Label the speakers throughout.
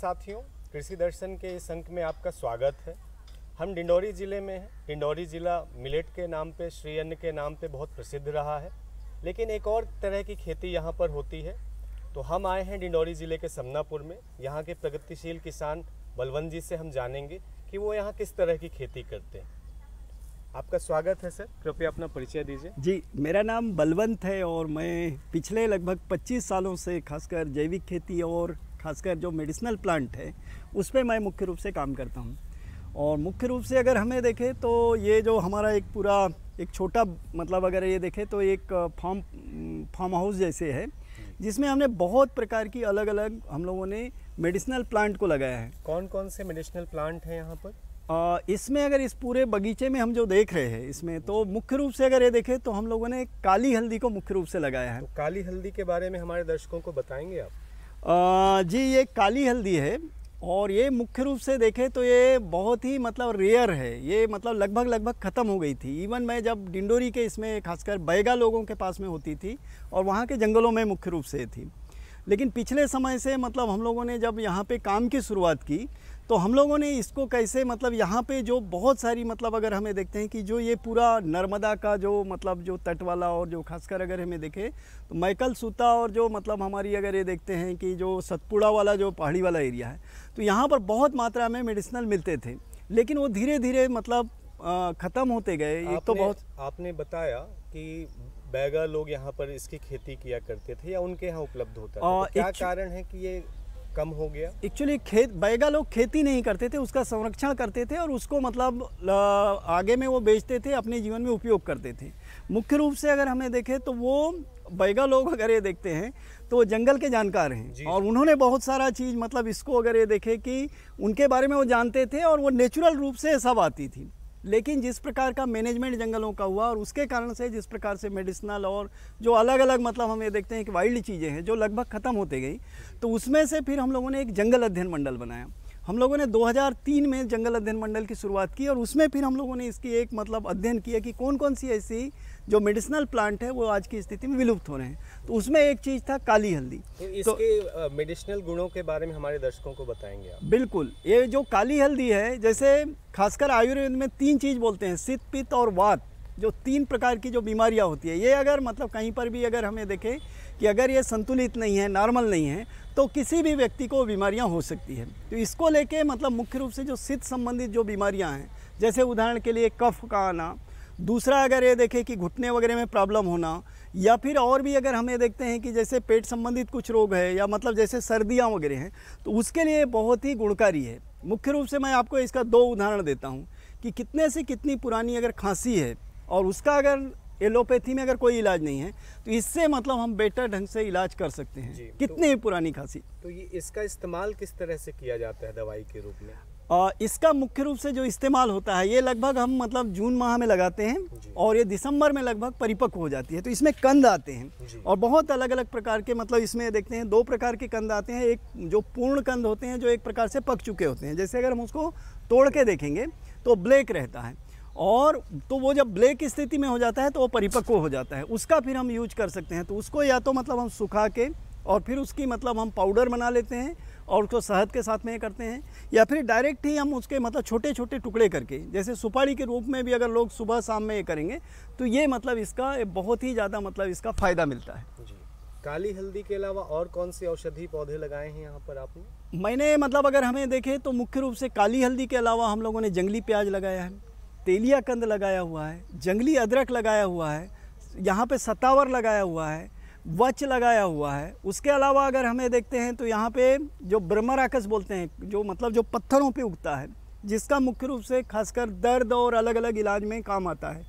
Speaker 1: साथियों कृषि दर्शन के इस अंक में आपका स्वागत है हम डिंडौरी ज़िले में हैं डिंडौरी ज़िला मिलेट के नाम पे श्री अन्न के नाम पे बहुत प्रसिद्ध रहा है लेकिन एक और तरह की खेती यहाँ पर होती है तो हम आए हैं डिंडौरी ज़िले के समनापुर में यहाँ के प्रगतिशील किसान बलवंत जी से हम जानेंगे कि वो यहाँ किस तरह की खेती करते हैं आपका स्वागत है सर कृपया अपना परिचय
Speaker 2: दीजिए जी मेरा नाम बलवंत है और मैं पिछले लगभग 25 सालों से खासकर जैविक खेती और खासकर जो मेडिसिनल प्लांट है उस पर मैं मुख्य रूप से काम करता हूँ और मुख्य रूप से अगर हमें देखें तो ये जो हमारा एक पूरा एक छोटा मतलब अगर ये देखें तो एक फार्म फार्म हाउस जैसे है जिसमें हमने बहुत प्रकार की अलग अलग हम लोगों ने मेडिसिनल प्लांट को लगाया है
Speaker 1: कौन कौन से मेडिसिनल प्लांट हैं यहाँ
Speaker 2: पर इसमें अगर इस पूरे बगीचे में हम जो देख रहे हैं इसमें तो मुख्य रूप से अगर ये देखें तो हम लोगों ने काली हल्दी को मुख्य रूप से लगाया है तो काली हल्दी के बारे में हमारे दर्शकों को बताएंगे आप जी ये काली हल्दी है और ये मुख्य रूप से देखें तो ये बहुत ही मतलब रेयर है ये मतलब लगभग लगभग ख़त्म हो गई थी इवन मैं जब डिंडोरी के इसमें खासकर बैगा लोगों के पास में होती थी और वहाँ के जंगलों में मुख्य रूप से थी लेकिन पिछले समय से मतलब हम लोगों ने जब यहाँ पे काम की शुरुआत की तो हम लोगों ने इसको कैसे मतलब यहाँ पे जो बहुत सारी मतलब अगर हमें देखते हैं कि जो ये पूरा नर्मदा का जो मतलब जो तट वाला और जो खासकर अगर हमें देखें तो मैकल सूता और जो मतलब हमारी अगर ये देखते हैं कि जो सतपुड़ा वाला जो पहाड़ी वाला एरिया है तो यहाँ पर बहुत मात्रा में मेडिसिनल मिलते थे लेकिन वो धीरे धीरे मतलब ख़त्म होते गए एक तो बहुत
Speaker 1: आपने बताया कि बैगा लोग यहाँ पर इसकी खेती किया करते थे या उनके यहाँ उपलब्ध होता था तो क्या कारण
Speaker 2: है कि ये कम हो गया एक्चुअली खेत बैगा लोग खेती नहीं करते थे उसका संरक्षण करते थे और उसको मतलब आगे में वो बेचते थे अपने जीवन में उपयोग करते थे मुख्य रूप से अगर हमें देखें तो वो बैगा लोग अगर ये देखते हैं तो वो जंगल के जानकार हैं और उन्होंने बहुत सारा चीज़ मतलब इसको अगर ये देखे कि उनके बारे में वो जानते थे और वो नेचुरल रूप से सब आती थी लेकिन जिस प्रकार का मैनेजमेंट जंगलों का हुआ और उसके कारण से जिस प्रकार से मेडिसिनल और जो अलग अलग मतलब हम ये देखते हैं कि वाइल्ड चीज़ें हैं जो लगभग ख़त्म होते गई तो उसमें से फिर हम लोगों ने एक जंगल अध्ययन मंडल बनाया हम लोगों ने 2003 में जंगल अध्ययन मंडल की शुरुआत की और उसमें फिर हम लोगों ने इसकी एक मतलब अध्ययन किया कि कौन कौन सी ऐसी जो मेडिसिनल प्लांट है वो आज की स्थिति में विलुप्त हो रहे हैं तो उसमें एक चीज़ था काली हल्दी तो तो इसके
Speaker 1: तो, मेडिसिनल गुणों के बारे में हमारे दर्शकों को बताएंगे आप
Speaker 2: बिल्कुल ये जो काली हल्दी है जैसे खासकर आयुर्वेद में तीन चीज़ बोलते हैं सित पित्त और वात जो तीन प्रकार की जो बीमारियां होती है ये अगर मतलब कहीं पर भी अगर हमें देखें कि अगर ये संतुलित नहीं है नॉर्मल नहीं है तो किसी भी व्यक्ति को बीमारियां हो सकती है तो इसको लेके मतलब मुख्य रूप से जो सिद्ध संबंधित जो बीमारियां हैं जैसे उदाहरण के लिए कफ का आना दूसरा अगर ये देखें कि घुटने वगैरह में प्रॉब्लम होना या फिर और भी अगर हमें देखते हैं कि जैसे पेट संबंधित कुछ रोग है या मतलब जैसे सर्दियाँ वगैरह हैं तो उसके लिए बहुत ही गुणकारी है मुख्य रूप से मैं आपको इसका दो उदाहरण देता हूँ कि कितने से कितनी पुरानी अगर खांसी है और उसका अगर एलोपैथी में अगर कोई इलाज नहीं है तो इससे मतलब हम बेटर ढंग से इलाज कर सकते हैं तो कितनी तो, पुरानी खांसी
Speaker 1: तो ये इसका इस्तेमाल किस तरह से किया जाता है दवाई के रूप में
Speaker 2: और इसका मुख्य रूप से जो इस्तेमाल होता है ये लगभग हम मतलब जून माह में लगाते हैं और ये दिसंबर में लगभग परिपक्व हो जाती है तो इसमें कंद आते हैं और बहुत अलग अलग प्रकार के मतलब इसमें देखते हैं दो प्रकार के कंद आते हैं एक जो पूर्ण कंद होते हैं जो एक प्रकार से पक चुके होते हैं जैसे अगर हम उसको तोड़ के देखेंगे तो ब्लैक रहता है और तो वो जब ब्लैक स्थिति में हो जाता है तो वो परिपक्व हो जाता है उसका फिर हम यूज कर सकते हैं तो उसको या तो मतलब हम सुखा के और फिर उसकी मतलब हम पाउडर बना लेते हैं और उसको शहद के साथ में करते हैं या फिर डायरेक्ट ही हम उसके मतलब छोटे छोटे टुकड़े करके जैसे सुपारी के रूप में भी अगर लोग सुबह शाम में ये करेंगे तो ये मतलब इसका बहुत ही ज़्यादा मतलब इसका फ़ायदा मिलता है जी
Speaker 1: काली हल्दी के अलावा और कौन से औषधि पौधे लगाए हैं यहाँ पर आपने
Speaker 2: मैंने मतलब अगर हमें देखें तो मुख्य रूप से काली हल्दी के अलावा हम लोगों ने जंगली प्याज लगाया है तेलिया कंद लगाया हुआ है जंगली अदरक लगाया हुआ है यहाँ पे सतावर लगाया हुआ है वच लगाया हुआ है उसके अलावा अगर हमें देखते हैं तो यहाँ पे जो ब्रह्मराकस बोलते हैं जो मतलब जो पत्थरों पे उगता है जिसका मुख्य रूप से खासकर दर्द और अलग अलग इलाज में काम आता है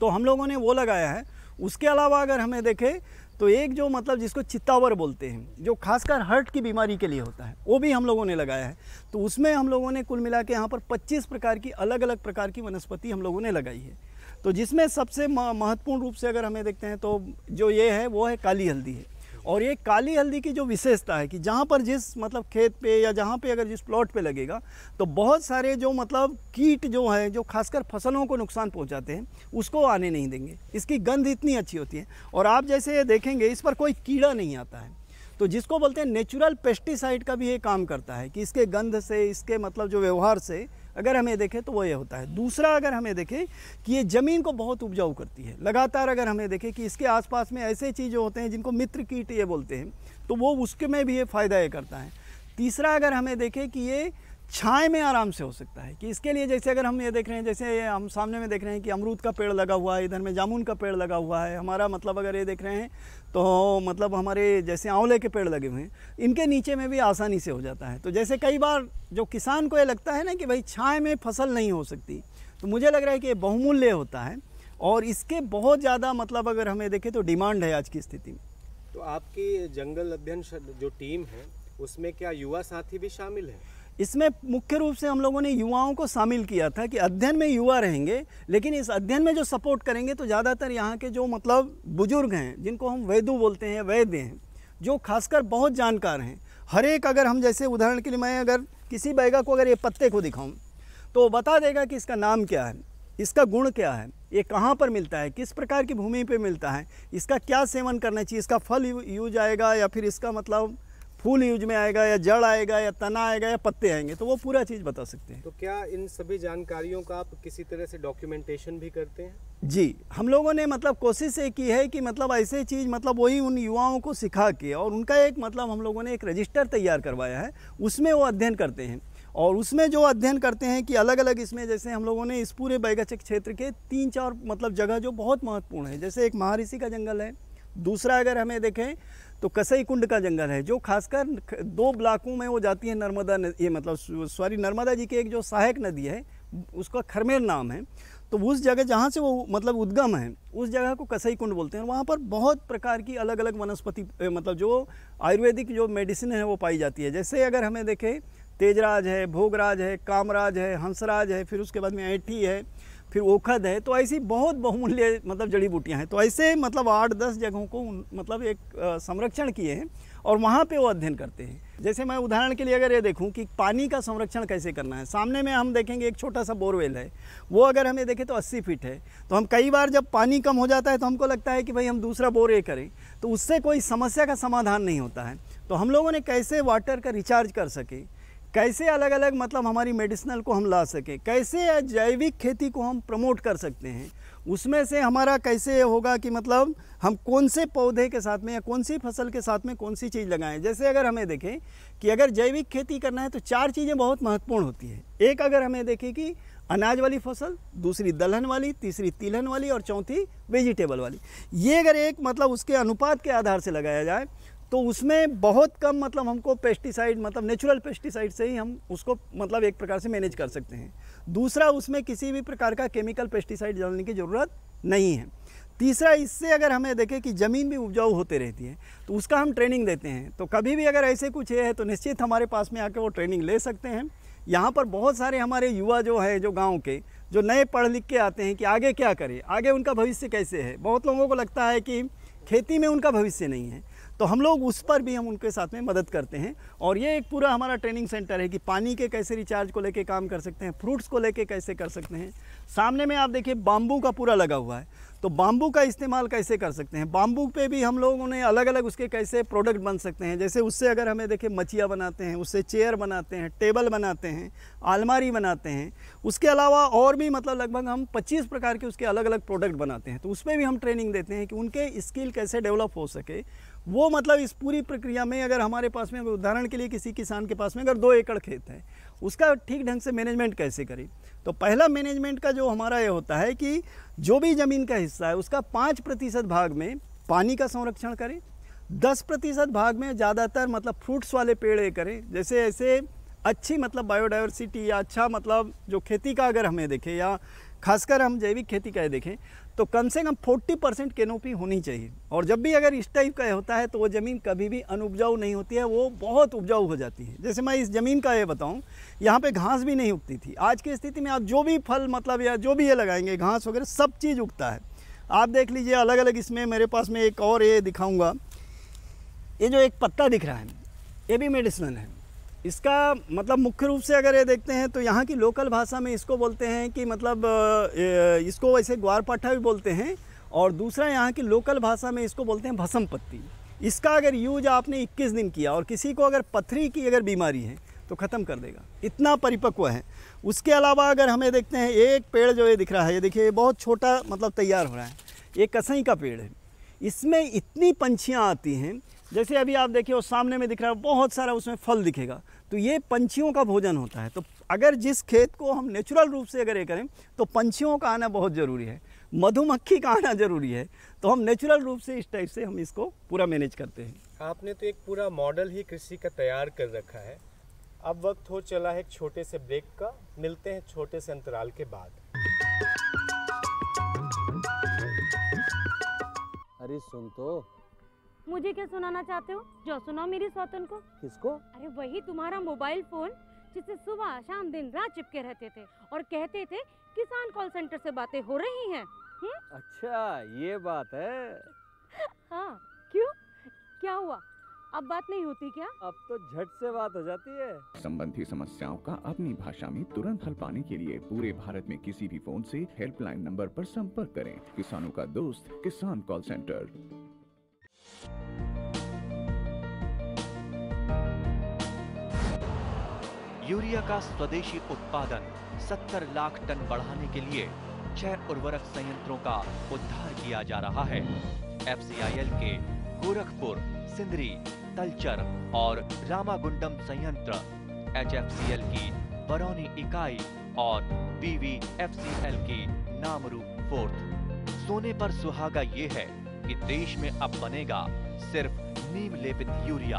Speaker 2: तो हम लोगों ने वो लगाया है उसके अलावा अगर हमें देखें तो एक जो मतलब जिसको चित्तावर बोलते हैं जो खासकर हर्ट की बीमारी के लिए होता है वो भी हम लोगों ने लगाया है तो उसमें हम लोगों ने कुल मिला के यहाँ पर 25 प्रकार की अलग अलग प्रकार की वनस्पति हम लोगों ने लगाई है तो जिसमें सबसे महत्वपूर्ण रूप से अगर हमें देखते हैं तो जो ये है वो है काली हल्दी है और ये काली हल्दी की जो विशेषता है कि जहाँ पर जिस मतलब खेत पे या जहाँ पे अगर जिस प्लॉट पे लगेगा तो बहुत सारे जो मतलब कीट जो हैं जो खासकर फसलों को नुकसान पहुँचाते हैं उसको आने नहीं देंगे इसकी गंध इतनी अच्छी होती है और आप जैसे ये देखेंगे इस पर कोई कीड़ा नहीं आता है तो जिसको बोलते हैं नेचुरल पेस्टिसाइड का भी ये काम करता है कि इसके गंध से इसके मतलब जो व्यवहार से अगर हमें देखें तो वो ये होता है दूसरा अगर हमें देखें कि ये ज़मीन को बहुत उपजाऊ करती है लगातार अगर हमें देखें कि इसके आसपास में ऐसे चीज़ें होते हैं जिनको मित्र कीट ये बोलते हैं तो वो उसके में भी ये फ़ायदा ये करता है तीसरा अगर हमें देखें कि ये छाए में आराम से हो सकता है कि इसके लिए जैसे अगर हम ये देख रहे हैं जैसे हम सामने में देख रहे हैं कि अमरूद का पेड़ लगा हुआ है इधर में जामुन का पेड़ लगा हुआ है हमारा मतलब अगर ये देख रहे हैं तो मतलब हमारे जैसे आंवले के पेड़ लगे हुए हैं इनके नीचे में भी आसानी से हो जाता है तो जैसे कई बार जो किसान को ये लगता है ना कि भाई छाए में फसल नहीं हो सकती तो मुझे लग रहा है कि ये बहुमूल्य होता है और इसके बहुत ज़्यादा मतलब अगर हमें देखें तो डिमांड है आज की स्थिति में
Speaker 1: तो आपकी जंगल अध्ययन जो टीम है उसमें क्या युवा साथी भी शामिल है
Speaker 2: इसमें मुख्य रूप से हम लोगों ने युवाओं को शामिल किया था कि अध्ययन में युवा रहेंगे लेकिन इस अध्ययन में जो सपोर्ट करेंगे तो ज़्यादातर यहाँ के जो मतलब बुजुर्ग हैं जिनको हम वैदु बोलते हैं वैद्य हैं जो खासकर बहुत जानकार हैं हर एक अगर हम जैसे उदाहरण के लिए मैं अगर किसी बैगा को अगर ये पत्ते को दिखाऊँ तो बता देगा कि इसका नाम क्या है इसका गुण क्या है ये कहाँ पर मिलता है किस प्रकार की भूमि पर मिलता है इसका क्या सेवन करना चाहिए इसका फल यूज आएगा या फिर इसका मतलब फूल यूज में आएगा या जड़ आएगा या तना आएगा या पत्ते आएंगे तो वो पूरा चीज़ बता सकते हैं तो
Speaker 1: क्या इन सभी जानकारियों का आप किसी तरह से डॉक्यूमेंटेशन भी करते हैं
Speaker 2: जी हम लोगों ने मतलब कोशिश ये की है कि मतलब ऐसे चीज़ मतलब वही उन युवाओं को सिखा के और उनका एक मतलब हम लोगों ने एक रजिस्टर तैयार करवाया है उसमें वो अध्ययन करते हैं और उसमें जो अध्ययन करते हैं कि अलग अलग इसमें जैसे हम लोगों ने इस पूरे बैगाचक क्षेत्र के तीन चार मतलब जगह जो बहुत महत्वपूर्ण है जैसे एक महारिषि का जंगल है दूसरा अगर हमें देखें तो कसई कुंड का जंगल है जो खासकर दो ब्लाकों में वो जाती है नर्मदा ये मतलब सॉरी नर्मदा जी की एक जो सहायक नदी है उसका खरमेर नाम है तो उस जगह जहाँ से वो मतलब उद्गम है उस जगह को कसई कुंड बोलते हैं वहाँ पर बहुत प्रकार की अलग अलग वनस्पति मतलब जो आयुर्वेदिक जो मेडिसिन है वो पाई जाती है जैसे अगर हमें देखें तेजराज है भोगराज है कामराज है हंसराज है फिर उसके बाद में ऐठी है फिर ओखद है तो ऐसी बहुत बहुमूल्य मतलब जड़ी बूटियाँ हैं तो ऐसे मतलब आठ दस जगहों को मतलब एक संरक्षण किए हैं और वहाँ पे वो अध्ययन करते हैं जैसे मैं उदाहरण के लिए अगर ये देखूँ कि पानी का संरक्षण कैसे करना है सामने में हम देखेंगे एक छोटा सा बोरवेल है वो अगर हमें देखें तो 80 फीट है तो हम कई बार जब पानी कम हो जाता है तो हमको लगता है कि भाई हम दूसरा बोर ये करें तो उससे कोई समस्या का समाधान नहीं होता है तो हम लोगों ने कैसे वाटर का रिचार्ज कर सके कैसे अलग अलग मतलब हमारी मेडिसिनल को हम ला सकें कैसे जैविक खेती को हम प्रमोट कर सकते हैं उसमें से हमारा कैसे होगा कि मतलब हम कौन से पौधे के साथ में या कौन सी फसल के साथ में कौन सी चीज़ लगाएं जैसे अगर हमें देखें कि अगर जैविक खेती करना है तो चार चीज़ें बहुत महत्वपूर्ण होती हैं एक अगर हमें देखें कि अनाज वाली फसल दूसरी दलहन वाली तीसरी तिलहन वाली और चौथी वेजिटेबल वाली ये अगर एक मतलब उसके अनुपात के आधार से लगाया जाए तो उसमें बहुत कम मतलब हमको पेस्टिसाइड मतलब नेचुरल पेस्टिसाइड से ही हम उसको मतलब एक प्रकार से मैनेज कर सकते हैं दूसरा उसमें किसी भी प्रकार का केमिकल पेस्टिसाइड डालने की ज़रूरत नहीं है तीसरा इससे अगर हमें देखें कि ज़मीन भी उपजाऊ होते रहती है तो उसका हम ट्रेनिंग देते हैं तो कभी भी अगर ऐसे कुछ है तो निश्चित हमारे पास में आके वो ट्रेनिंग ले सकते हैं यहाँ पर बहुत सारे हमारे युवा जो है जो गाँव के जो नए पढ़ लिख के आते हैं कि आगे क्या करें आगे उनका भविष्य कैसे है बहुत लोगों को लगता है कि खेती में उनका भविष्य नहीं है तो हम लोग उस पर भी हम उनके साथ में मदद करते हैं और ये एक पूरा हमारा ट्रेनिंग सेंटर है कि पानी के कैसे रिचार्ज को लेके काम कर सकते हैं फ्रूट्स को लेके कैसे कर सकते हैं सामने में आप देखिए बाम्बू का पूरा लगा हुआ है तो बाम्बू का इस्तेमाल कैसे कर सकते हैं बाम्बू पे भी हम लोगों ने अलग अलग उसके कैसे प्रोडक्ट बन सकते हैं जैसे उससे अगर हमें देखें मचिया बनाते हैं उससे चेयर बनाते हैं टेबल बनाते हैं आलमारी बनाते हैं उसके अलावा और भी मतलब लगभग हम 25 प्रकार के उसके अलग अलग प्रोडक्ट बनाते हैं तो उसमें भी हम ट्रेनिंग देते हैं कि उनके स्किल कैसे डेवलप हो सके वो मतलब इस पूरी प्रक्रिया में अगर हमारे पास में उदाहरण के लिए किसी किसान के पास में अगर दो एकड़ खेत है उसका ठीक ढंग से मैनेजमेंट कैसे करें तो पहला मैनेजमेंट का जो हमारा ये होता है कि जो भी ज़मीन का हिस्सा है उसका पाँच प्रतिशत भाग में पानी का संरक्षण करें दस प्रतिशत भाग में ज़्यादातर मतलब फ्रूट्स वाले पेड़ करें जैसे ऐसे अच्छी मतलब बायोडाइवर्सिटी या अच्छा मतलब जो खेती का अगर हमें देखें या खासकर हम जैविक खेती का देखें तो कम से कम 40 परसेंट केनोपी होनी चाहिए और जब भी अगर इस टाइप का होता है तो वो ज़मीन कभी भी अनुपजाऊ नहीं होती है वो बहुत उपजाऊ हो जाती है जैसे मैं इस ज़मीन का ये बताऊँ यहाँ पे घास भी नहीं उगती थी आज की स्थिति में आप जो भी फल मतलब या जो भी ये लगाएंगे घास वगैरह सब चीज़ उगता है आप देख लीजिए अलग अलग इसमें मेरे पास में एक और ये दिखाऊँगा ये जो एक पत्ता दिख रहा है ये भी मेडिसिनल है इसका मतलब मुख्य रूप से अगर ये देखते हैं तो यहाँ की लोकल भाषा में इसको बोलते हैं कि मतलब इसको वैसे ग्वारपाठा भी बोलते हैं और दूसरा यहाँ की लोकल भाषा में इसको बोलते हैं भसम पत्ती इसका अगर यूज आपने 21 दिन किया और किसी को अगर पथरी की अगर बीमारी है तो ख़त्म कर देगा इतना परिपक्व है उसके अलावा अगर हमें देखते हैं एक पेड़ जो ये दिख रहा है ये देखिए बहुत छोटा मतलब तैयार हो रहा है ये कसई का पेड़ है इसमें इतनी पंछियाँ आती हैं जैसे अभी आप देखिए वो सामने में दिख रहा है बहुत सारा उसमें फल दिखेगा तो ये पंछियों का भोजन होता है तो अगर जिस खेत को हम नेचुरल रूप से अगर ये करें तो पंछियों का आना बहुत ज़रूरी है मधुमक्खी का आना ज़रूरी है तो हम नेचुरल रूप से इस टाइप से हम इसको पूरा मैनेज करते हैं
Speaker 1: आपने तो एक पूरा मॉडल ही कृषि का तैयार कर रखा है अब वक्त हो चला है एक छोटे से ब्रेक का मिलते हैं छोटे से अंतराल के बाद अरे सुन तो मुझे क्या सुनाना चाहते हो जो सुनाओ मेरी सौतन को किसको अरे वही तुम्हारा मोबाइल फोन जिससे सुबह शाम दिन रात चिपके रहते थे और कहते थे किसान कॉल सेंटर से बातें हो रही हैं
Speaker 3: अच्छा ये बात है
Speaker 1: हाँ क्यों क्या हुआ अब बात नहीं होती क्या
Speaker 2: अब तो झट से बात हो जाती है संबंधी समस्याओं का अपनी भाषा में तुरंत हल पाने के लिए पूरे भारत में किसी भी फोन से हेल्पलाइन नंबर पर संपर्क करें किसानों का दोस्त किसान कॉल सेंटर यूरिया का स्वदेशी उत्पादन 70 लाख टन बढ़ाने के लिए छह उर्वरक संयंत्रों का उद्धार किया जा रहा है एफसीआईएल के गोरखपुर सिंदरी तलचर और रामागुंडम संयंत्र एचएफसीएल की बरौनी इकाई और पीवीएफसीएल की नामरू फोर्थ सोने पर सुहागा ये है कि देश में अब बनेगा सिर्फ नीम लेपित यूरिया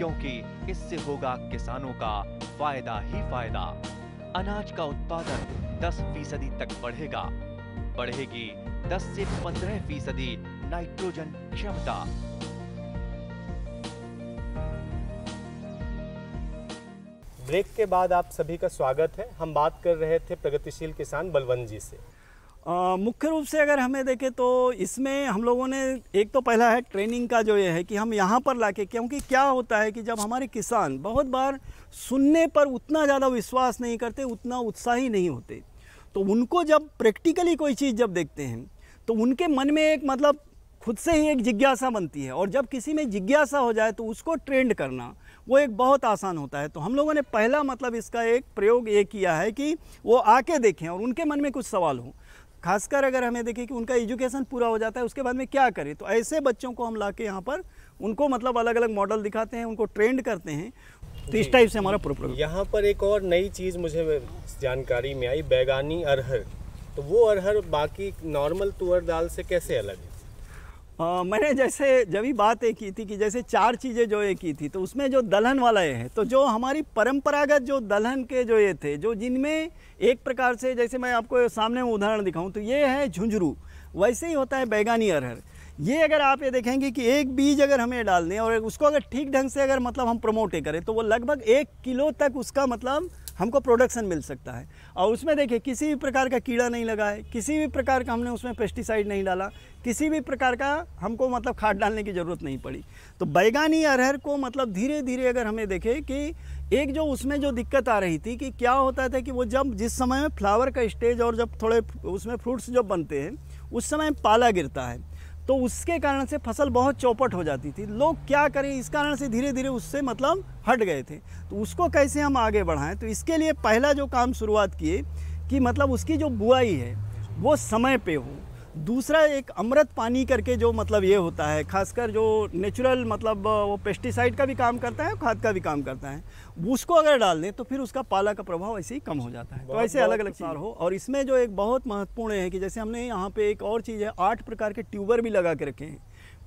Speaker 2: क्योंकि इससे होगा किसानों का फायदा ही फायदा अनाज का उत्पादन 10 फीसदी तक बढ़ेगा बढ़ेगी 10 से 15 फीसदी नाइट्रोजन क्षमता
Speaker 1: ब्रेक के बाद आप सभी का स्वागत है हम बात कर
Speaker 2: रहे थे प्रगतिशील
Speaker 1: किसान बलवंत जी
Speaker 2: से मुख्य रूप से अगर हमें देखें तो इसमें हम लोगों ने एक तो पहला है ट्रेनिंग का जो ये है कि हम यहाँ पर लाके क्योंकि क्या होता है कि जब हमारे किसान बहुत बार सुनने पर उतना ज़्यादा विश्वास नहीं करते उतना उत्साही नहीं होते तो उनको जब प्रैक्टिकली कोई चीज़ जब देखते हैं तो उनके मन में एक मतलब खुद से ही एक जिज्ञासा बनती है और जब किसी में जिज्ञासा हो जाए तो उसको ट्रेंड करना वो एक बहुत आसान होता है तो हम लोगों ने पहला मतलब इसका एक प्रयोग ये किया है कि वो आके देखें और उनके मन में कुछ सवाल हो खासकर अगर हमें देखें कि उनका एजुकेशन पूरा हो जाता है उसके बाद में क्या करें तो ऐसे बच्चों को हम ला के यहाँ पर उनको मतलब अलग अलग मॉडल दिखाते हैं उनको ट्रेंड करते हैं तो इस टाइप से हमारा प्रोग्राम यहाँ पर एक और नई चीज़ मुझे
Speaker 1: जानकारी में आई बैगानी अरहर तो वो अरहर बाकी नॉर्मल तुअर दाल से कैसे अलग है
Speaker 2: आ, मैंने जैसे जब ही बात एक की थी कि जैसे चार चीज़ें जो ये की थी तो उसमें जो दलहन वाला ये है तो जो हमारी परंपरागत जो दलहन के जो ये थे जो जिनमें एक प्रकार से जैसे मैं आपको सामने उदाहरण दिखाऊं तो ये है झुंझुरू वैसे ही होता है बैगानी अरहर ये अगर आप ये देखेंगे कि एक बीज अगर हमें डाल दें और उसको अगर ठीक ढंग से अगर मतलब हम प्रमोट करें तो वो लगभग एक किलो तक उसका मतलब हमको प्रोडक्शन मिल सकता है और उसमें देखिए किसी भी प्रकार का कीड़ा नहीं लगा है किसी भी प्रकार का हमने उसमें पेस्टिसाइड नहीं डाला किसी भी प्रकार का हमको मतलब खाद डालने की ज़रूरत नहीं पड़ी तो बैगानी अरहर को मतलब धीरे धीरे अगर हमें देखें कि एक जो उसमें जो दिक्कत आ रही थी कि क्या होता था कि वो जब जिस समय में फ्लावर का स्टेज और जब थोड़े उसमें फ्रूट्स जब बनते हैं उस समय पाला गिरता है तो उसके कारण से फसल बहुत चौपट हो जाती थी लोग क्या करें इस कारण से धीरे धीरे उससे मतलब हट गए थे तो उसको कैसे हम आगे बढ़ाएं तो इसके लिए पहला जो काम शुरुआत किए कि मतलब उसकी जो बुआई है वो समय पे हो दूसरा एक अमृत पानी करके जो मतलब ये होता है खासकर जो नेचुरल मतलब वो पेस्टिसाइड का भी काम करता है खाद का भी काम करता है उसको अगर डाल दें तो फिर उसका पाला का प्रभाव ऐसे ही कम हो जाता है तो ऐसे अलग अलग चीज़ हो और इसमें जो एक बहुत महत्वपूर्ण है कि जैसे हमने यहाँ पे एक और चीज़ है आठ प्रकार के ट्यूबर भी लगा के रखे हैं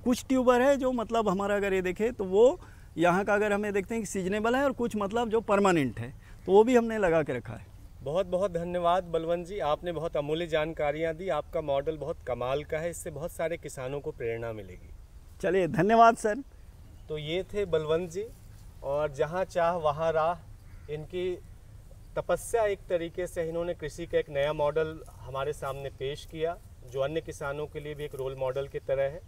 Speaker 2: कुछ ट्यूबर है जो मतलब हमारा अगर ये देखें तो वो यहाँ का अगर हमें देखते हैं कि सीजनेबल है और कुछ मतलब जो परमानेंट है तो वो भी हमने लगा के रखा है बहुत बहुत
Speaker 1: धन्यवाद बलवंत जी आपने बहुत अमूल्य जानकारियाँ दी आपका मॉडल बहुत कमाल का है इससे बहुत सारे किसानों को प्रेरणा मिलेगी
Speaker 2: चलिए धन्यवाद सर
Speaker 1: तो ये थे बलवंत जी और जहाँ चाह वहाँ राह इनकी तपस्या एक तरीके से इन्होंने कृषि का एक नया मॉडल हमारे सामने पेश किया जो अन्य किसानों के लिए भी एक रोल मॉडल की तरह है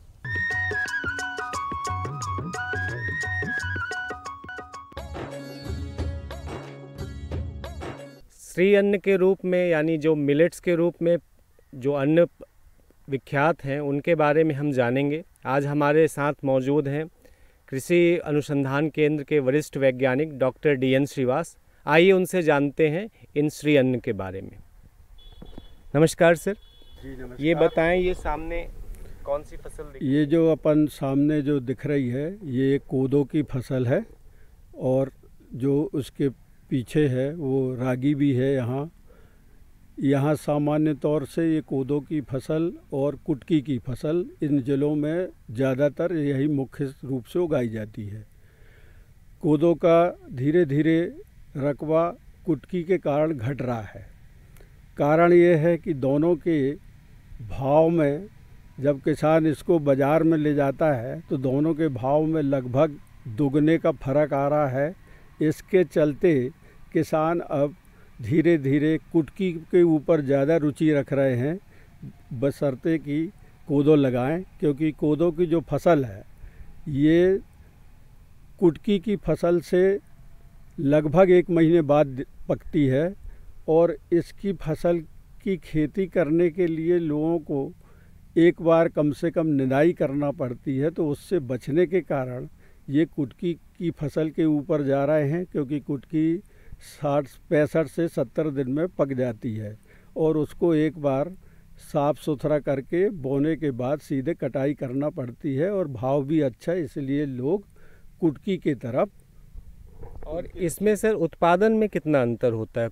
Speaker 1: श्री अन्न के रूप में यानी जो मिलेट्स के रूप में जो अन्न विख्यात हैं उनके बारे में हम जानेंगे आज हमारे साथ मौजूद हैं कृषि अनुसंधान केंद्र के वरिष्ठ वैज्ञानिक डॉक्टर डी एन श्रीवास आइए उनसे जानते हैं इन श्री अन्न के बारे में
Speaker 3: नमस्कार सर जी नमस्कार ये बताएं ये
Speaker 1: सामने कौन सी फसल
Speaker 3: ये जो अपन सामने जो दिख रही है ये कोदो की फसल है और जो उसके पीछे है वो रागी भी है यहाँ यहाँ सामान्य तौर से ये कोदों की फसल और कुटकी की फसल इन ज़िलों में ज़्यादातर यही मुख्य रूप से उगाई जाती है कोदों का धीरे धीरे रकबा कुटकी के कारण घट रहा है कारण ये है कि दोनों के भाव में जब किसान इसको बाज़ार में ले जाता है तो दोनों के भाव में लगभग दुगने का फर्क आ रहा है इसके चलते किसान अब धीरे धीरे कुटकी के ऊपर ज़्यादा रुचि रख रहे हैं बसरते कि कोदो लगाएं क्योंकि कोदो की जो फसल है ये कुटकी की फसल से लगभग एक महीने बाद पकती है और इसकी फसल की खेती करने के लिए लोगों को एक बार कम से कम निदाई करना पड़ती है तो उससे बचने के कारण ये कुटकी की फसल के ऊपर जा रहे हैं क्योंकि कुटकी साठ पैंसठ से सत्तर दिन में पक जाती है और उसको एक बार साफ़ सुथरा करके बोने के बाद सीधे कटाई करना पड़ती है और भाव भी अच्छा है इसलिए लोग कुटकी के तरफ और इसमें सर उत्पादन में कितना अंतर होता है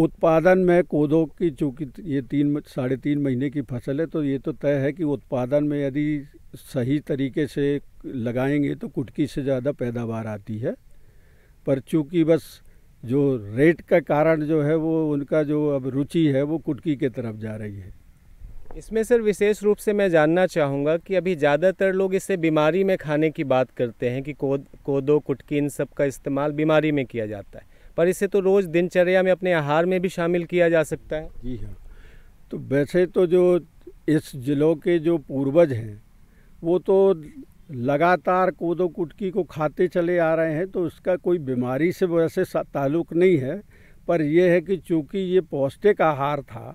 Speaker 3: उत्पादन में कोदो की चूँकि ये तीन साढ़े तीन महीने की फसल है तो ये तो तय है कि उत्पादन में यदि सही तरीके से लगाएंगे तो कुटकी से ज़्यादा पैदावार आती है पर चूँकि बस जो रेट का कारण जो है वो उनका जो अब रुचि है वो कुटकी के तरफ जा रही है इसमें सर विशेष रूप से
Speaker 1: मैं जानना चाहूँगा कि अभी ज़्यादातर लोग इसे बीमारी में खाने की बात करते हैं कि कोदो कुटकी इन सब का इस्तेमाल बीमारी में किया जाता है पर इसे तो रोज़ दिनचर्या में अपने आहार में भी शामिल किया जा सकता है
Speaker 3: जी हाँ तो वैसे तो जो इस ज़िलों के जो पूर्वज हैं वो तो लगातार कोदो कुटकी को खाते चले आ रहे हैं तो उसका कोई बीमारी से वैसे ताल्लुक़ नहीं है पर यह है कि चूँकि ये पौष्टिक आहार था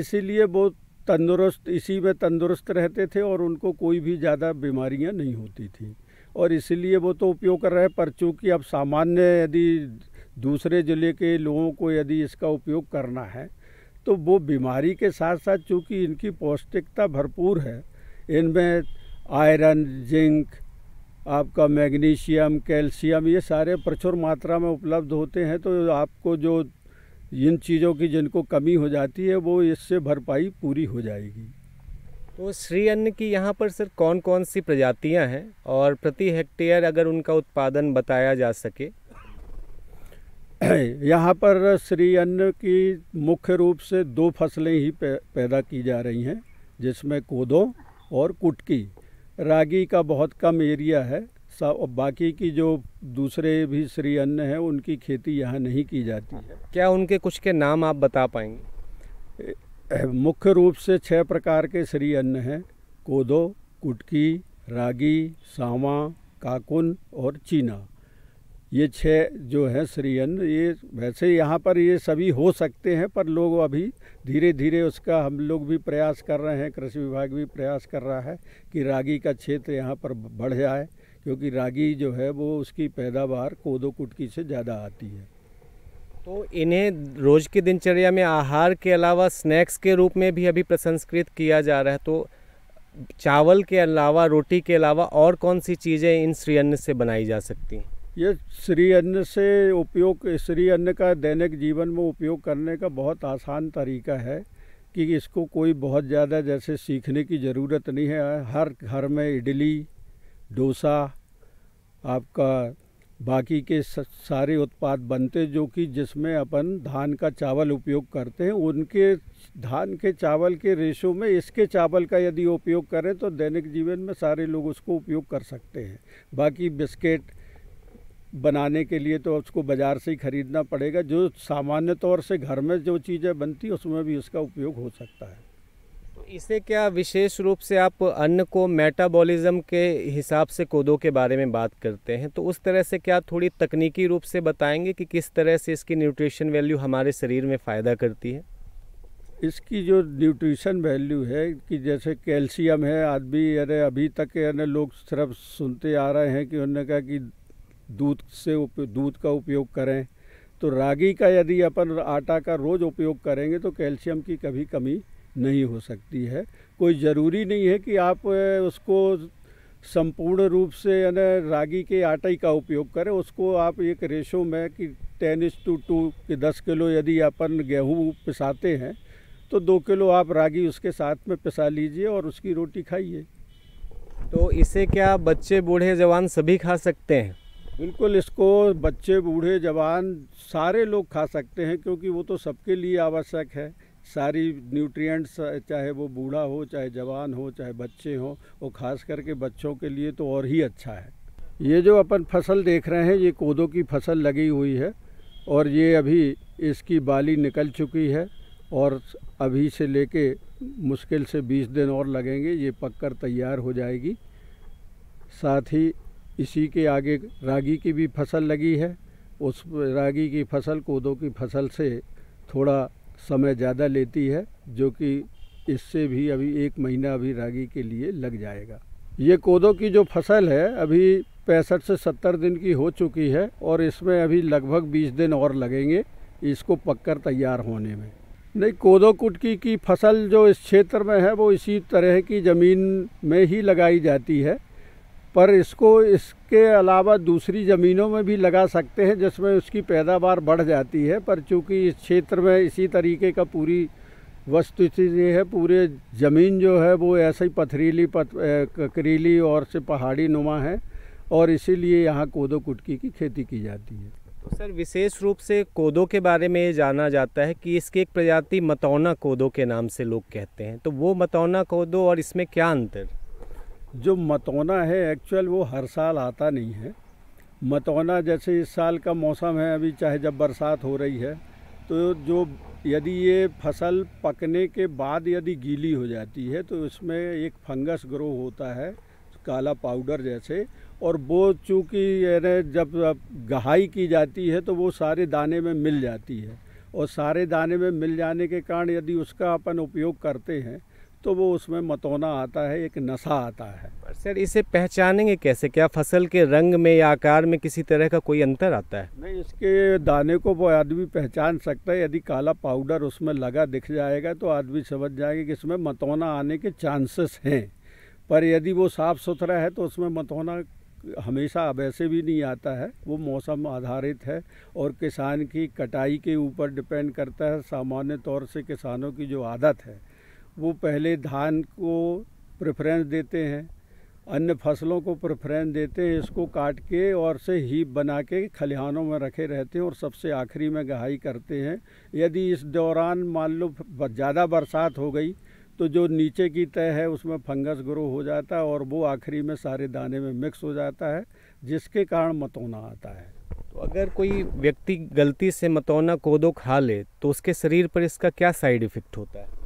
Speaker 3: इसीलिए वो तंदुरुस्त इसी में तंदुरुस्त रहते थे और उनको कोई भी ज़्यादा बीमारियां नहीं होती थी और इसीलिए वो तो उपयोग कर रहे हैं पर चूँकि अब सामान्य यदि दूसरे ज़िले के लोगों को यदि इसका उपयोग करना है तो वो बीमारी के साथ साथ चूँकि इनकी पौष्टिकता भरपूर है इनमें आयरन जिंक आपका मैग्नीशियम कैल्शियम ये सारे प्रचुर मात्रा में उपलब्ध होते हैं तो आपको जो इन चीज़ों की जिनको कमी हो जाती है वो इससे भरपाई पूरी हो जाएगी
Speaker 1: तो श्री अन्न की यहाँ पर सर कौन कौन सी प्रजातियाँ हैं और प्रति हेक्टेयर अगर उनका उत्पादन
Speaker 3: बताया जा सके यहाँ पर श्री अन्न की मुख्य रूप से दो फसलें ही पैदा की जा रही हैं जिसमें कोदो और कुटकी रागी का बहुत कम एरिया है बाकी की जो दूसरे भी श्री अन्न हैं उनकी खेती यहाँ नहीं की जाती है क्या उनके कुछ के नाम आप बता पाएंगे मुख्य रूप से छह प्रकार के श्री अन्न हैं कोदो कुटकी रागी सावा काकुन और चीना ये छः जो हैं श्रीयन ये वैसे यहाँ पर ये सभी हो सकते हैं पर लोग अभी धीरे धीरे उसका हम लोग भी प्रयास कर रहे हैं कृषि विभाग भी प्रयास कर रहा है कि रागी का क्षेत्र यहाँ पर बढ़ जाए क्योंकि रागी जो है वो उसकी पैदावार कोदो कुटकी से ज़्यादा आती है
Speaker 1: तो इन्हें रोज़ की दिनचर्या में आहार के अलावा स्नैक्स के रूप में भी अभी प्रसंस्कृत किया जा रहा है तो चावल के अलावा रोटी के अलावा और कौन सी चीज़ें इन श्रीअन्न से बनाई जा सकती हैं
Speaker 3: ये श्री अन्न से उपयोग श्री अन्न का दैनिक जीवन में उपयोग करने का बहुत आसान तरीका है कि इसको कोई बहुत ज़्यादा जैसे सीखने की ज़रूरत नहीं है हर घर में इडली डोसा आपका बाकी के सारे उत्पाद बनते जो कि जिसमें अपन धान का चावल उपयोग करते हैं उनके धान के चावल के रेशो में इसके चावल का यदि उपयोग करें तो दैनिक जीवन में सारे लोग उसको उपयोग कर सकते हैं बाकी बिस्किट बनाने के लिए तो उसको बाज़ार से ही ख़रीदना पड़ेगा जो सामान्य तौर से घर में जो चीज़ें बनती उसमें भी इसका उपयोग हो सकता है तो इसे क्या विशेष रूप
Speaker 1: से आप अन्न को मेटाबॉलिज्म के हिसाब से कोदों के बारे में बात करते हैं तो उस तरह से क्या थोड़ी तकनीकी रूप से बताएंगे कि किस तरह से इसकी न्यूट्रिशन वैल्यू हमारे शरीर में
Speaker 3: फ़ायदा करती है इसकी जो न्यूट्रिशन वैल्यू है कि जैसे कैल्शियम है आदमी अरे अभी तक अरे लोग सिर्फ सुनते आ रहे हैं कि उन्होंने कहा कि दूध से दूध का उपयोग करें तो रागी का यदि अपन आटा का रोज़ उपयोग करेंगे तो कैल्शियम की कभी कमी नहीं हो सकती है कोई ज़रूरी नहीं है कि आप उसको संपूर्ण रूप से यानी रागी के आटे का उपयोग करें उसको आप एक रेशो में कि टेन इंस टू टू के दस किलो यदि अपन गेहूँ पिसाते हैं तो दो किलो आप रागी उसके साथ में पिसा लीजिए और उसकी रोटी खाइए तो इसे क्या बच्चे बूढ़े जवान सभी खा सकते हैं बिल्कुल इसको बच्चे बूढ़े जवान सारे लोग खा सकते हैं क्योंकि वो तो सबके लिए आवश्यक है सारी न्यूट्रिएंट्स चाहे वो बूढ़ा हो चाहे जवान हो चाहे बच्चे हो वो खास करके बच्चों के लिए तो और ही अच्छा है ये जो अपन फसल देख रहे हैं ये कोदो की फसल लगी हुई है और ये अभी इसकी बाली निकल चुकी है और अभी से लेके मुश्किल से 20 दिन और लगेंगे ये पककर तैयार हो जाएगी साथ ही इसी के आगे रागी की भी फसल लगी है उस रागी की फसल कोदो की फसल से थोड़ा समय ज़्यादा लेती है जो कि इससे भी अभी एक महीना अभी रागी के लिए लग जाएगा ये कोदो की जो फसल है अभी पैंसठ से सत्तर दिन की हो चुकी है और इसमें अभी लगभग बीस दिन और लगेंगे इसको पककर तैयार होने में नहीं कोदो कुटकी की फसल जो इस क्षेत्र में है वो इसी तरह की ज़मीन में ही लगाई जाती है पर इसको इसके अलावा दूसरी ज़मीनों में भी लगा सकते हैं जिसमें उसकी पैदावार बढ़ जाती है पर चूँकि इस क्षेत्र में इसी तरीके का पूरी वस्तु स्थिति है पूरे ज़मीन जो है वो ऐसे ही पथरीली पथ ककरीली और से पहाड़ी नुमा है और इसीलिए यहाँ कोदो कुटकी की खेती की जाती है
Speaker 1: तो सर विशेष रूप से कोदो के बारे में ये जाना जाता है कि इसकी एक प्रजाति मतौना कोदो के नाम से लोग कहते हैं तो वो मतौना कोदो और इसमें क्या
Speaker 3: अंतर जो मतौना है एक्चुअल वो हर साल आता नहीं है मतौना जैसे इस साल का मौसम है अभी चाहे जब बरसात हो रही है तो जो यदि ये फसल पकने के बाद यदि गीली हो जाती है तो इसमें एक फंगस ग्रो होता है काला पाउडर जैसे और वो चूँकि जब गहाई की जाती है तो वो सारे दाने में मिल जाती है और सारे दाने में मिल जाने के कारण यदि उसका अपन उपयोग करते हैं तो वो उसमें मतौना आता है एक नशा आता है
Speaker 1: सर इसे पहचानेंगे कैसे क्या फसल के रंग में या आकार में किसी तरह का कोई अंतर आता है नहीं
Speaker 3: इसके दाने को वो आदमी पहचान सकता है यदि काला पाउडर उसमें लगा दिख जाएगा तो आदमी समझ जाएगा कि इसमें मतौना आने के चांसेस हैं पर यदि वो साफ़ सुथरा है तो उसमें मतौना हमेशा वैसे भी नहीं आता है वो मौसम आधारित है और किसान की कटाई के ऊपर डिपेंड करता है सामान्य तौर से किसानों की जो आदत है वो पहले धान को प्रेफरेंस देते हैं अन्य फसलों को प्रेफरेंस देते हैं इसको काट के और से हीप बना के खलिहानों में रखे रहते हैं और सबसे आखिरी में गहाई करते हैं यदि इस दौरान मान लो ज़्यादा बरसात हो गई तो जो नीचे की तय है उसमें फंगस ग्रो हो जाता है और वो आखिरी में सारे दाने में मिक्स हो जाता है जिसके कारण मतौना आता है
Speaker 1: तो अगर कोई व्यक्ति गलती से मतौना कोदो खा ले तो उसके शरीर पर इसका क्या साइड इफ़ेक्ट होता है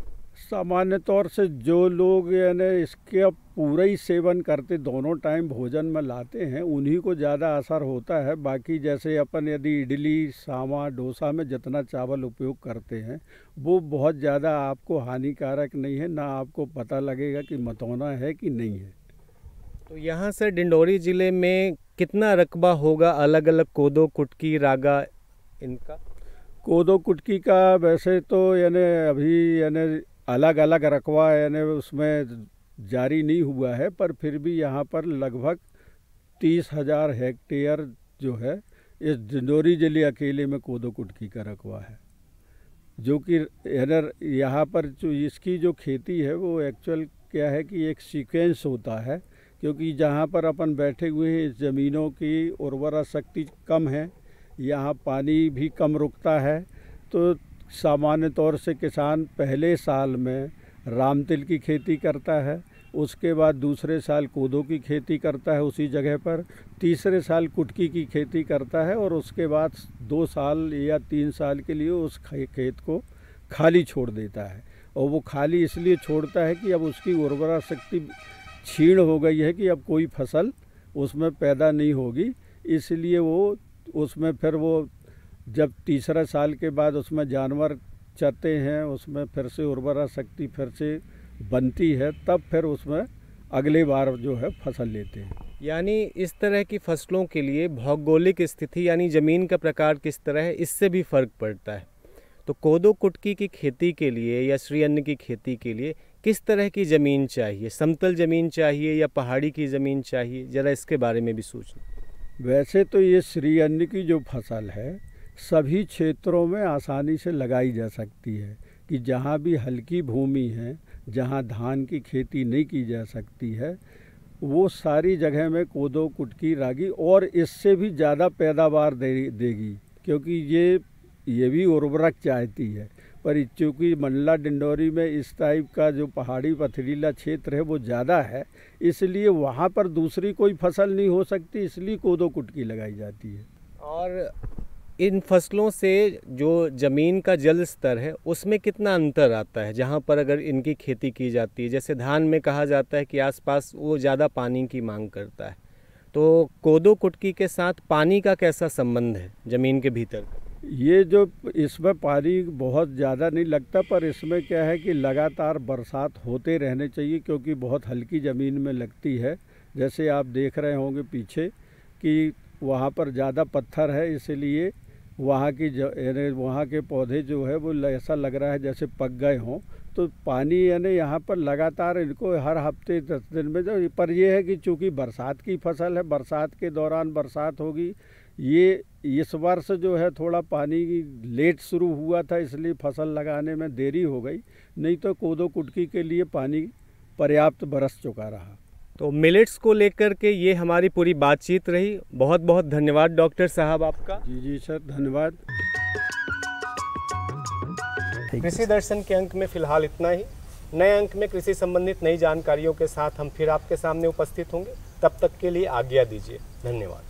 Speaker 3: सामान्य तौर से जो लोग यानी इसके पूरा ही सेवन करते दोनों टाइम भोजन में लाते हैं उन्हीं को ज़्यादा असर होता है बाकी जैसे अपन यदि इडली सामा डोसा में जितना चावल उपयोग करते हैं वो बहुत ज़्यादा आपको हानिकारक नहीं है ना आपको पता लगेगा कि मतौना है कि नहीं है
Speaker 1: तो यहाँ से डिंडोरी ज़िले में कितना रकबा होगा
Speaker 3: अलग अलग कोदो कुटकी रागा इनका कोदो कुटकी का वैसे तो यानी अभी यानी अलग अलग रकबा यानी उसमें जारी नहीं हुआ है पर फिर भी यहाँ पर लगभग तीस हज़ार हेक्टेयर जो है इस डिंडोरी जिले अकेले में कोदो कुटकी का रकबा है जो कि यानर यहाँ पर जो इसकी जो खेती है वो एक्चुअल क्या है कि एक सीक्वेंस होता है क्योंकि जहाँ पर अपन बैठे हुए हैं इस ज़मीनों की उर्वरा शक्ति कम है यहाँ पानी भी कम रुकता है तो सामान्य तौर से किसान पहले साल में रामतिल की खेती करता है उसके बाद दूसरे साल कोदो की खेती करता है उसी जगह पर तीसरे साल कुटकी की खेती करता है और उसके बाद दो साल या तीन साल के लिए उस खेत को खाली छोड़ देता है और वो खाली इसलिए छोड़ता है कि अब उसकी उर्वरा शक्ति छीण हो गई है कि अब कोई फसल उसमें पैदा नहीं होगी इसलिए वो उसमें फिर वो जब तीसरा साल के बाद उसमें जानवर चरते हैं उसमें फिर से उर्वरा शक्ति फिर से बनती है तब फिर उसमें अगले बार जो है फसल लेते हैं
Speaker 1: यानी इस तरह की फसलों के लिए भौगोलिक स्थिति यानी ज़मीन का प्रकार किस तरह है इससे भी फ़र्क पड़ता है तो कोदो कुटकी की खेती के लिए या श्री अन्न की खेती के लिए किस तरह की ज़मीन चाहिए समतल ज़मीन चाहिए या पहाड़ी की ज़मीन चाहिए ज़रा इसके बारे में भी सोचना
Speaker 3: वैसे तो ये श्री अन्न की जो फसल है सभी क्षेत्रों में आसानी से लगाई जा सकती है कि जहाँ भी हल्की भूमि है जहाँ धान की खेती नहीं की जा सकती है वो सारी जगह में कोदो कुटकी रागी और इससे भी ज़्यादा पैदावार दे देगी क्योंकि ये ये भी उर्वरक चाहती है पर चूँकि मंडला डिंडोरी में इस टाइप का जो पहाड़ी पथरीला क्षेत्र है वो ज़्यादा है इसलिए वहाँ पर दूसरी कोई फसल नहीं हो सकती इसलिए कोदो कुटकी लगाई जाती है और इन फसलों से जो ज़मीन का जल स्तर
Speaker 1: है उसमें कितना अंतर आता है जहाँ पर अगर इनकी खेती की जाती है जैसे धान में कहा जाता है कि आसपास वो ज़्यादा पानी की मांग करता है तो कोदो कुटकी के साथ पानी
Speaker 3: का कैसा संबंध है ज़मीन के भीतर ये जो इसमें पानी बहुत ज़्यादा नहीं लगता पर इसमें क्या है कि लगातार बरसात होते रहने चाहिए क्योंकि बहुत हल्की ज़मीन में लगती है जैसे आप देख रहे होंगे पीछे कि वहाँ पर ज़्यादा पत्थर है इसलिए वहाँ की यानी वहाँ के पौधे जो है वो ऐसा लग रहा है जैसे पक गए हों तो पानी यानी यहाँ पर लगातार इनको हर हफ्ते दस दिन में जो तो पर यह है कि चूँकि बरसात की फसल है बरसात के दौरान बरसात होगी ये इस वर्ष जो है थोड़ा पानी लेट शुरू हुआ था इसलिए फसल लगाने में देरी हो गई नहीं तो कोदो कुटकी के लिए पानी पर्याप्त बरस चुका रहा
Speaker 1: तो मिलेट्स को लेकर के ये हमारी पूरी बातचीत रही बहुत बहुत धन्यवाद डॉक्टर साहब आपका जी जी सर धन्यवाद कृषि दर्शन के अंक में फिलहाल इतना ही नए अंक में कृषि संबंधित नई जानकारियों के साथ हम फिर आपके सामने उपस्थित होंगे तब तक के लिए आज्ञा दीजिए धन्यवाद